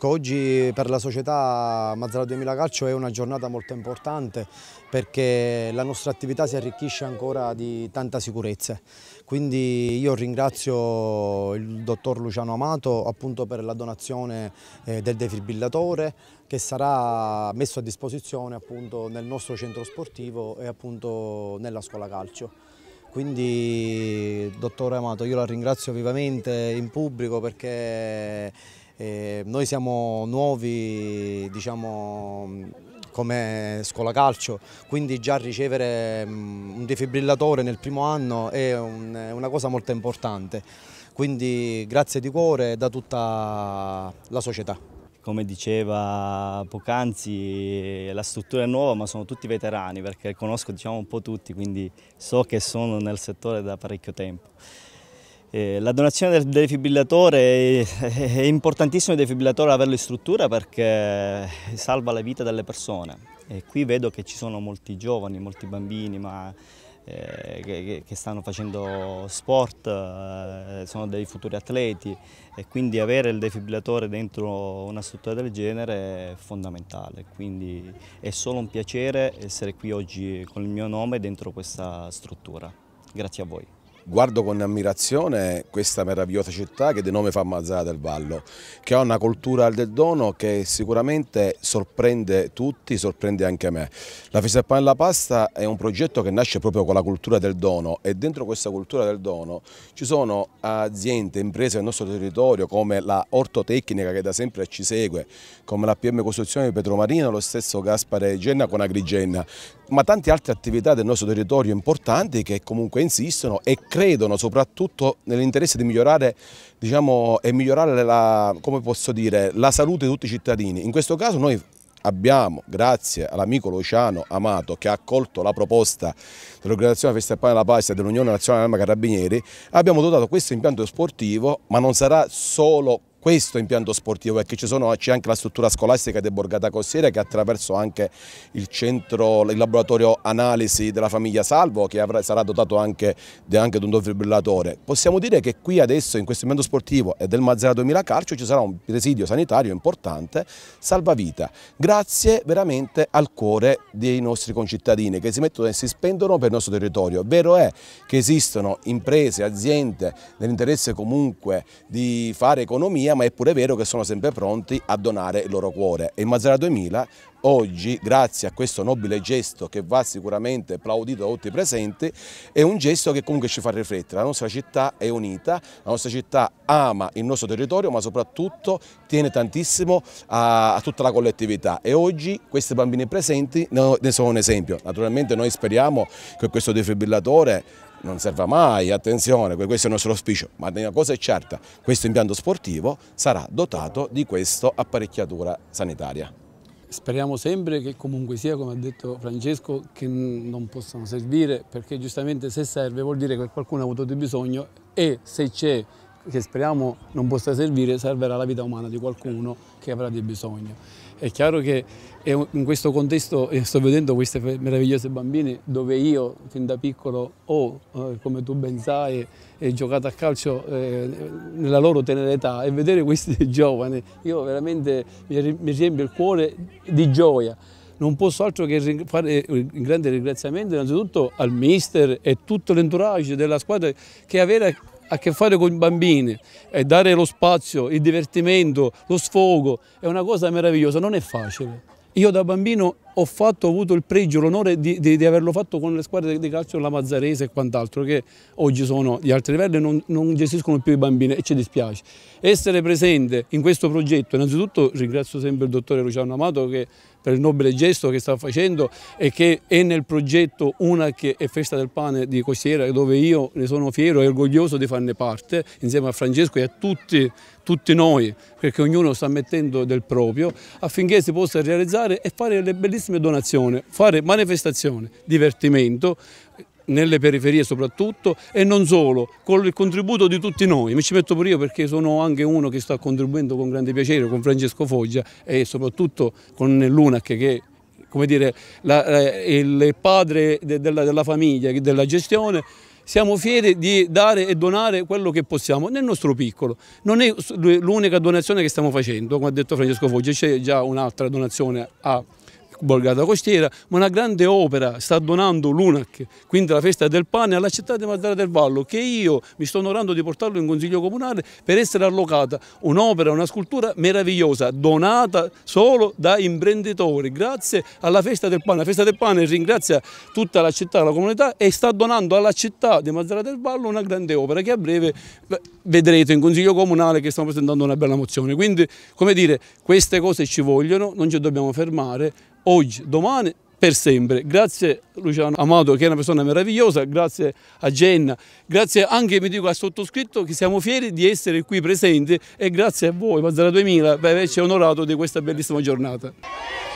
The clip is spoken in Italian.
Ecco, oggi per la società Mazzara 2000 Calcio è una giornata molto importante perché la nostra attività si arricchisce ancora di tanta sicurezza. Quindi io ringrazio il dottor Luciano Amato appunto per la donazione eh, del defibrillatore che sarà messo a disposizione appunto nel nostro centro sportivo e appunto nella scuola calcio. Quindi dottore Amato io la ringrazio vivamente in pubblico perché eh, noi siamo nuovi diciamo, come scuola calcio, quindi già ricevere mm, un defibrillatore nel primo anno è, una cosa molto importante. Quindi grazie di cuore da tutta la società come diceva poc'anzi, la struttura è nuova ma sono tutti veterani perché conosco diciamo, un po' tutti, quindi so che sono nel settore da parecchio tempo. Eh, la donazione del defibrillatore è importantissimo il defibrillatore averlo in struttura perché salva la vita delle persone e qui vedo che ci sono molti giovani, molti bambini ma, eh, che, che, stanno facendo sport, eh, sono dei futuri atleti e quindi avere il defibrillatore dentro una struttura del genere è fondamentale, quindi è solo un piacere essere qui oggi con il mio nome dentro questa struttura. Grazie a voi guardo con ammirazione questa meravigliosa città che di nome fa Mazzara del Vallo, che ha una cultura del dono che sicuramente sorprende tutti, sorprende anche me. La Festa del Pane e Pasta è un progetto che nasce proprio con la cultura del dono e dentro questa cultura del dono ci sono aziende, imprese del nostro territorio come la Ortotecnica che da sempre ci segue, come la PM Costruzione di Petromarino, lo stesso Gaspare Genna con Agrigenna, ma tante altre attività del nostro territorio importanti che comunque insistono e creano credono soprattutto nell'interesse di migliorare, diciamo, e migliorare la, dire, la salute di tutti i cittadini. In questo caso noi abbiamo, grazie all'amico Luciano Amato che ha accolto la proposta dell'Organizzazione Festa e Pane della Pace dell'Unione Nazionale Arma Carabinieri, abbiamo dotato questo impianto sportivo, ma non sarà solo questo impianto sportivo perché c'è anche la struttura scolastica di Borgata Costiera che attraverso anche il centro, il laboratorio analisi della famiglia Salvo che avrà, sarà dotato anche, anche di un defibrillatore. Possiamo dire che qui adesso in questo impianto sportivo e del Mazzara 2000 Carcio ci sarà un presidio sanitario importante salvavita grazie veramente al cuore dei nostri concittadini che si mettono e si spendono per il nostro territorio. Vero è che esistono imprese, aziende nell'interesse comunque di fare economia mia, ma è pure vero che sono sempre pronti a donare il loro cuore. E in Mazzara 2000 oggi, grazie a questo nobile gesto che va sicuramente applaudito da tutti i presenti, è un gesto che comunque ci fa riflettere. La nostra città è unita, la nostra città ama il nostro territorio, ma soprattutto tiene tantissimo a, a tutta la collettività. E oggi questi bambini presenti ne sono un esempio. Naturalmente noi speriamo che questo defibrillatore non serva mai, attenzione, questo è il nostro auspicio, ma una cosa è certa, questo impianto sportivo sarà dotato di questa apparecchiatura sanitaria. Speriamo sempre che comunque sia, come ha detto Francesco, che non possano servire, perché giustamente se serve vuol dire che qualcuno ha avuto di bisogno e se c'è che speriamo non possa servire, servirà la vita umana di qualcuno che avrà di bisogno. È chiaro che in questo contesto eh, sto vedendo queste meravigliose bambine dove io fin da piccolo ho, eh, come tu ben sai, eh, giocato a calcio nella loro tenera età e vedere questi giovani, io veramente mi riempio il cuore di gioia non posso altro che fare un grande ringraziamento innanzitutto al mister e tutto l'entourage della squadra che aveva a che fare con i bambini e dare lo spazio, il divertimento, lo sfogo è una cosa meravigliosa, non è facile. Io da bambino ho, fatto, ho avuto il pregio, l'onore di, di, di, averlo fatto con le squadre di calcio, la Mazzarese e quant'altro, che oggi sono di altri livelli e non, non, gestiscono più i bambini e ci dispiace. Essere presente in questo progetto, innanzitutto ringrazio sempre il dottore Luciano Amato che, per il nobile gesto che sta facendo e che è nel progetto una che è Festa del Pane di Costiera, dove io ne sono fiero e orgoglioso di farne parte, insieme a Francesco e a tutti, tutti noi, perché ognuno sta mettendo del proprio, affinché si possa realizzare e fare le bellissime massime donazioni, fare manifestazione, divertimento nelle periferie soprattutto e non solo, con il contributo di tutti noi, mi ci metto pure io perché sono anche uno che sta contribuendo con grande piacere con Francesco Foggia e soprattutto con Lunac che è come dire, la, eh, il padre de, della, della famiglia, della gestione, siamo fieri di dare e donare quello che possiamo nel nostro piccolo. Non è l'unica donazione che stiamo facendo, come ha detto Francesco Foggia, c'è già un'altra donazione a borgata costiera, ma una grande opera sta donando l'UNAC, quindi la festa del pane alla città di Mazzara del Vallo, che io mi sto onorando di portarlo in Consiglio Comunale per essere allocata un'opera, una scultura meravigliosa, donata solo da imprenditori, grazie alla festa del pane. La festa del pane ringrazia tutta la città, la comunità e sta donando alla città di Mazzara del Vallo una grande opera che a breve vedrete in Consiglio Comunale che stiamo presentando una bella mozione. Quindi, come dire, queste cose ci vogliono, non ci dobbiamo fermare, oggi, domani per sempre. Grazie Luciano Amato che è una persona meravigliosa, grazie a Genna, grazie anche mi dico al sottoscritto che siamo fieri di essere qui presenti e grazie a voi Mazzara 2000 per averci onorato di questa bellissima giornata.